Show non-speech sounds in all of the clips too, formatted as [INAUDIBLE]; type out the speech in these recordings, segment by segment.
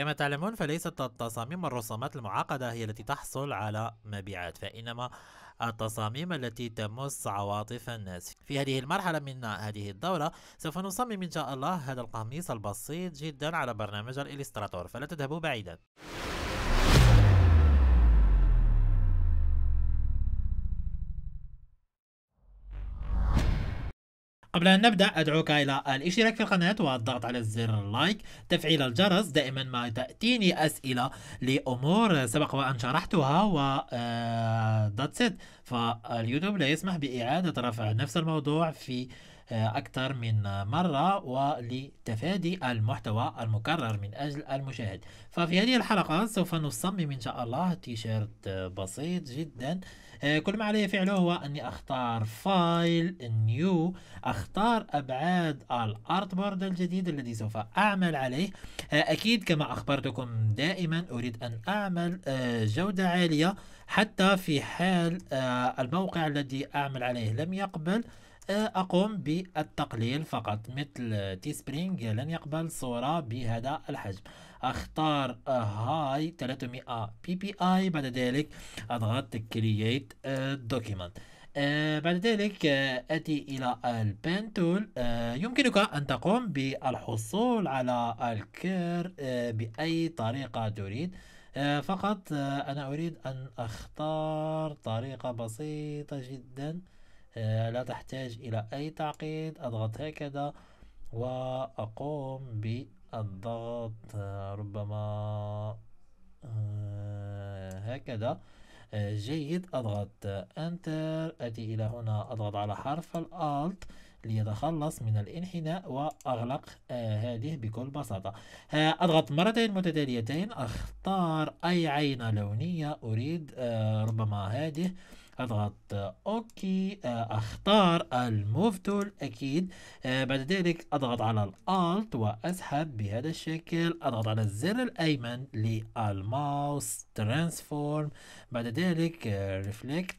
كما تعلمون فليست التصاميم والرسومات المعقدة هي التي تحصل على مبيعات فإنما التصاميم التي تمس عواطف الناس في هذه المرحلة من هذه الدورة سوف نصمم إن شاء الله هذا القميص البسيط جدا على برنامج الإليستراتور فلا تذهبوا بعيدا قبل أن نبدأ أدعوك إلى الاشتراك في القناة والضغط على زر لايك تفعيل الجرس دائما ما تأتيني أسئلة لأمور سبق وأن شرحتها و ذات آه، سيت فاليوتيوب لا يسمح بإعادة رفع نفس الموضوع في آه، أكثر من مرة ولتفادي المحتوى المكرر من أجل المشاهد ففي هذه الحلقة سوف نصمم إن شاء الله تيشيرت بسيط جدا آه، كل ما علي فعله هو اني اختار فايل نيو اختار ابعاد الارت بورد الجديد الذي سوف اعمل عليه آه، اكيد كما اخبرتكم دائما اريد ان اعمل آه، جودة عالية حتى في حال الموقع الذي اعمل عليه لم يقبل أقوم بالتقليل فقط مثل تي سبرينج لن يقبل صورة بهذا الحجم اختار هاي 300 بي بي اي بعد ذلك اضغط كرييت دوكيمنت آه بعد ذلك آه أتي إلى البين تول آه يمكنك أن تقوم بالحصول على الكير آه، بأي طريقة تريد آه، فقط آه، أنا أريد أن أختار طريقة بسيطة جدا لا تحتاج إلى أي تعقيد أضغط هكذا وأقوم ب الضغط ربما آه، هكذا آه، جيد أضغط أنتر أتي إلى هنا أضغط على حرف الألت ليتخلص من الانحناء وأغلق آه، هذه بكل بساطة أضغط مرتين متتاليتين أختار أي عينة لونية أريد ربما هذه اضغط اوكي اختار الموف تول اكيد بعد ذلك اضغط على الالت واسحب بهذا الشكل اضغط على الزر الايمن للماوس ترانسفورم بعد ذلك ريفلكت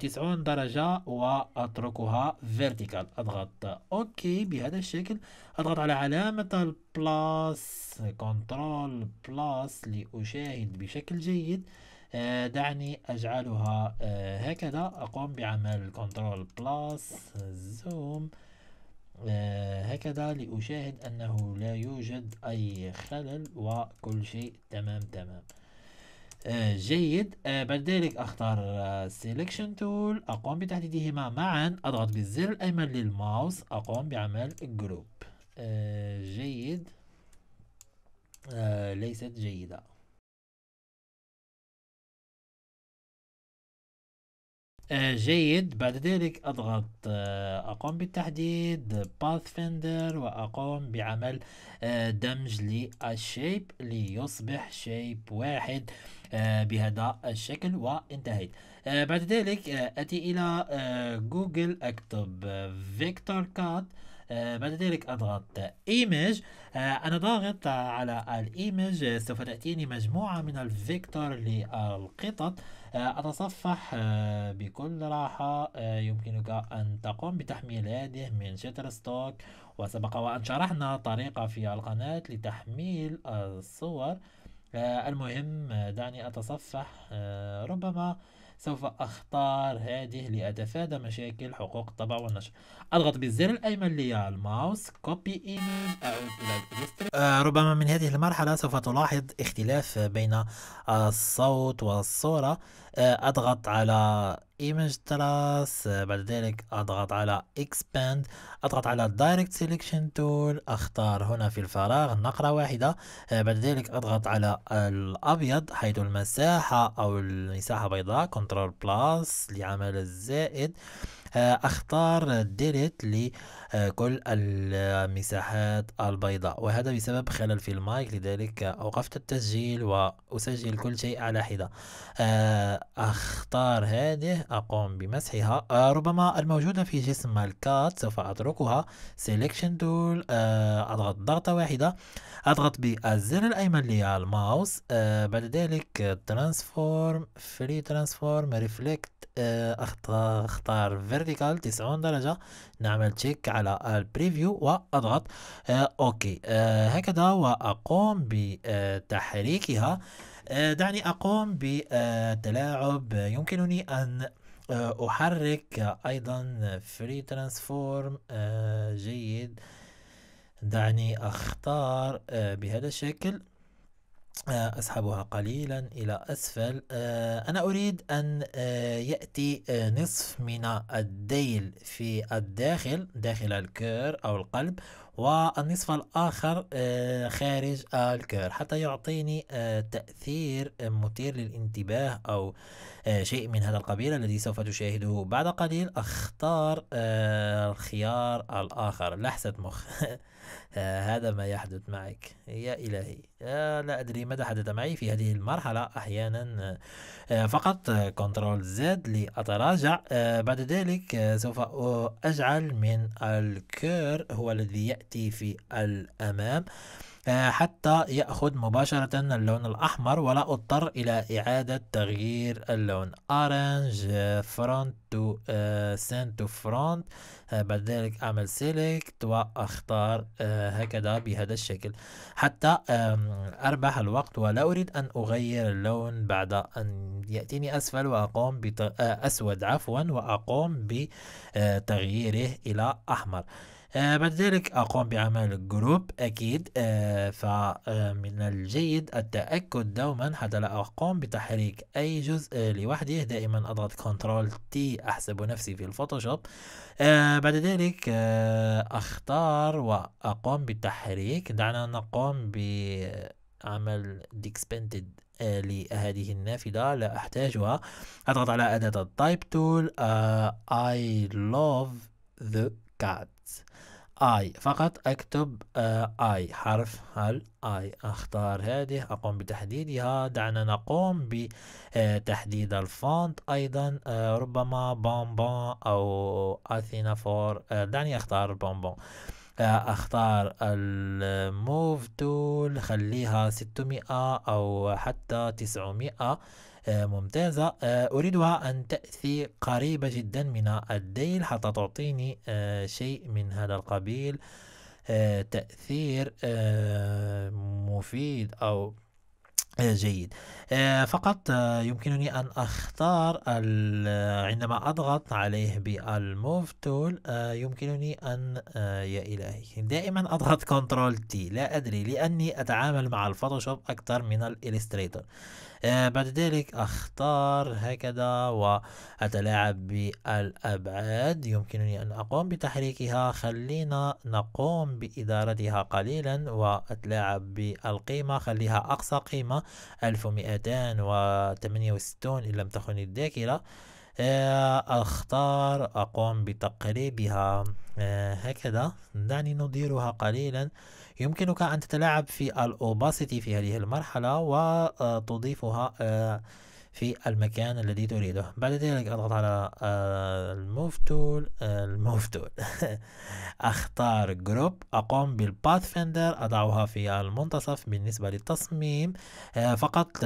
90 درجة وأتركها vertical أضغط أوكي بهذا الشكل أضغط على علامة البلاس كنترول بلاس لأشاهد بشكل جيد آه، دعني أجعلها آه، هكذا أقوم بعمل كنترول بلس زوم هكذا لأشاهد أنه لا يوجد أي خلل وكل شيء تمام تمام آه، جيد بعد ذلك اختار selection tool اقوم بتحديدهما معا اضغط بالزر الايمن للماوس اقوم بعمل جروب جيد ليست جيدة آه، جيد بعد ذلك أضغط آه، أقوم بالتحديد Pathfinder وأقوم بعمل آه، دمج للشيب ليصبح شيب واحد بهذا الشكل وانتهيت بعد ذلك أتي إلى جوجل أكتب فيكتور كات بعد ذلك أضغط ايمج أنا ضاغط على الايمج سوف تأتيني مجموعة من الفيكتور للقطط آه، أتصفح آه، بكل راحة آه، يمكنك أن تقوم بتحميل هذه من شتر ستوك وسبق وأن شرحنا طريقة في القناة لتحميل الصور المهم دعني أتصفح ربما سوف أختار هذه لأتفادى مشاكل حقوق الطبع والنشر أضغط بالزر الأيمن لي الماوس كوبي إيميل أعود إلى ربما من هذه المرحلة سوف تلاحظ اختلاف بين الصوت والصورة آه، اضغط على image تراس آه، بعد ذلك اضغط على expand اضغط على direct selection tool اختار هنا في الفراغ نقرة واحدة آه، بعد ذلك اضغط على الابيض حيث المساحة او المساحة بيضاء control plus لعمل الزائد آه، اختار ديليت لكل المساحات البيضاء وهذا بسبب خلل في المايك لذلك اوقفت التسجيل واسجل كل شيء على حدة آه، اختار هذه اقوم بمسحها آه، ربما الموجودة في جسم الكات سوف اتركها سيلكشن تول اضغط ضغطة واحدة اضغط بالزر الايمن للماوس بعد ذلك ترانسفورم فري ترانسفورم ريفلكت اختار فيرتيكال فيرتيكال 90 درجة نعمل تشيك على البريفيو وأضغط آه، أوكي آه، هكذا وأقوم بتحريكها آه، دعني أقوم بتلاعب يمكنني أن أحرك أيضا فري ترانسفورم جيد دعني أختار بهذا الشكل آه، أسحبها قليلا إلى أسفل آه، أنا أريد أن آه، يأتي نصف من الديل في الداخل داخل الكير أو القلب والنصف الآخر آه، خارج الكير حتى يعطيني آه، تأثير آه، مثير للانتباه أو شيء من هذا القبيل الذي سوف تشاهده بعد قليل أختار الخيار الآخر لحسة مخ [LAUGHS] هذا ما يحدث معك يا إلهي لا أدري ماذا حدث معي في هذه المرحلة أحيانا فقط كنترول زد لأتراجع بعد ذلك سوف أجعل من الكير هو الذي يأتي يأتي في الأمام آه، حتى يأخذ مباشرة اللون الأحمر ولا أضطر إلى إعادة تغيير اللون أورنج فرونت تو سنت تو فرونت بعد ذلك أعمل سيلكت وأختار آه، هكذا بهذا الشكل حتى أربح الوقت ولا أريد أن أغير اللون بعد أن يأتيني أسفل وأقوم بت... آه، أسود عفوا وأقوم بتغييره إلى أحمر آه بعد ذلك أقوم بعمل جروب أكيد آه فمن الجيد التأكد دوما حتى لا أقوم بتحريك أي جزء لوحده دائما أضغط كنترول تي أحسب نفسي في الفوتوشوب آه بعد ذلك آه، أختار وأقوم بالتحريك دعنا نقوم بعمل ديكسبنتد آه، لهذه النافذة لا أحتاجها أضغط على أداة التايب آه، تول I love the cat اي فقط اكتب آه، اي حرف هل اي اختار هذه اقوم بتحديدها دعنا نقوم بتحديد آه، الفونت ايضا آه، ربما بونبون او اثينا فور دعني اختار بونبون اختار الموف تول خليها 600 او حتى 900 آه، ممتازة آه، أريدها أن تأتي قريبة جدا من الديل حتى تعطيني آه، شيء من هذا القبيل تأثير مفيد أو آه، جيد آه، فقط آه، يمكنني أن أختار عندما أضغط عليه بالموف تول يمكنني أن يا إلهي دائما أضغط كنترول تي لا أدري لأني أتعامل مع الفوتوشوب أكثر من الإليستريتور بعد ذلك أختار هكذا وأتلاعب بالأبعاد يمكنني أن أقوم بتحريكها خلينا نقوم بإدارتها قليلا وأتلاعب بالقيمة خليها أقصى قيمة 1268 إن لم تخني الذاكرة آه، أختار أقوم بتقريبها آه، هكذا دعني نديرها قليلا يمكنك أن تتلاعب في الأوباسيتي في هذه المرحلة وتضيفها آه، في المكان الذي تريده بعد ذلك اضغط على آه، الموف تول آه، الموف تول [LAUGHS] اختار جروب اقوم بالباث فندر اضعها في المنتصف بالنسبة للتصميم آه، فقط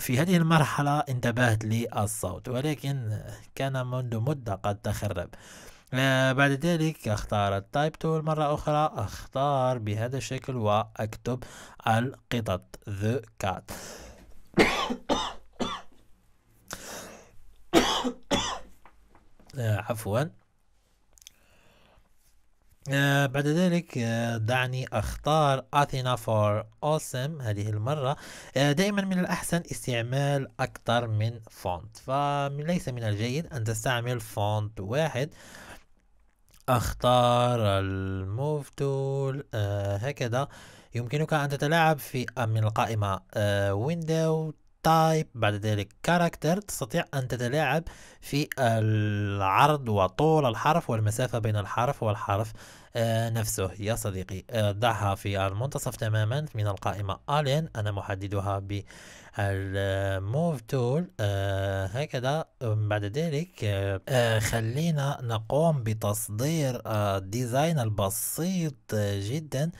في هذه المرحلة انتبهت للصوت ولكن كان منذ مدة قد تخرب بعد ذلك اختار التايب تول مرة اخرى اختار بهذا الشكل واكتب القطط the cat آه، عفوا آه، بعد ذلك آه، دعني أختار أثينا فور أوسم هذه المرة دائما من الأحسن استعمال أكثر من فونت فليس من الجيد أن تستعمل فونت واحد اختار الموف تول هكذا يمكنك أن تتلاعب في من القائمة ويندو تايب بعد ذلك كاركتر تستطيع أن تتلاعب في العرض وطول الحرف والمسافة بين الحرف والحرف آه، نفسه يا صديقي آه، ضعها في المنتصف تماما من القائمة ألين أنا محددها بالموف تول آه، هكذا بعد ذلك خلينا نقوم بتصدير ديزاين البسيط جدا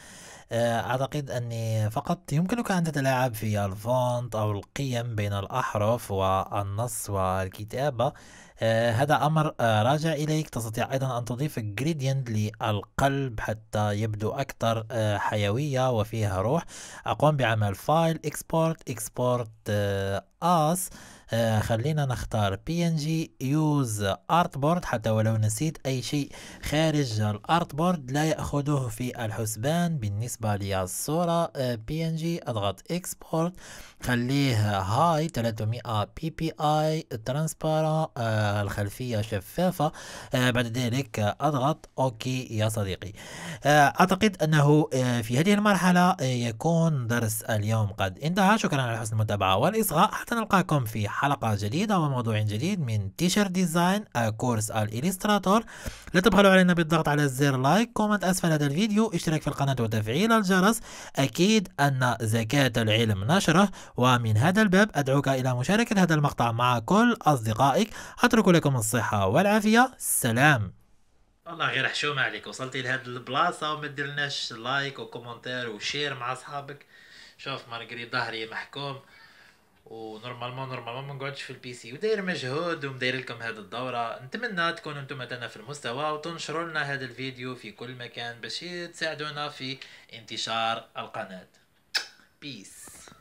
آه، أعتقد أني فقط يمكنك أن تتلاعب في الفونت أو القيم بين الأحرف والنص والكتابة آه، هذا أمر آه، راجع إليك تستطيع أيضا أن تضيف جريدينت للقلب حتى يبدو أكثر حيوية وفيها روح أقوم بعمل فايل إكسبورت اكسبورت as آه خلينا نختار بي ان جي يوز ارت بورد حتى ولو نسيت اي شيء خارج الارت بورد لا ياخذه في الحسبان بالنسبه للصوره بي ان جي اضغط اكسبورت خليه هاي 300 بي بي اي ترانسبارا الخلفيه شفافه آه بعد ذلك اضغط اوكي يا صديقي آه اعتقد انه آه، في هذه المرحله آه، يكون درس اليوم قد انتهى شكرا على حسن المتابعه والاصغاء حتى نلقاكم في حلقة جديدة وموضوع جديد من تيشر ديزاين كورس الإليستراتور لا تبخلوا علينا بالضغط على زر لايك كومنت أسفل هذا الفيديو اشتراك في القناة وتفعيل الجرس أكيد أن زكاة العلم نشره ومن هذا الباب أدعوك إلى مشاركة هذا المقطع مع كل أصدقائك أترك لكم الصحة والعافية سلام والله غير حشومة عليك وصلتي لهاد البلاصة وما ديرلناش لايك وكومنتير وشير مع اصحابك شوف مارغري ظهري محكوم ونورمالمون نورمالمون ما نقعدش في البي سي وداير مجهود ومداير لكم هذه الدوره نتمنى تكونوا انتم مثلا في المستوى وتنشروا لنا هذا الفيديو في كل مكان باش تساعدونا في انتشار القناه بيس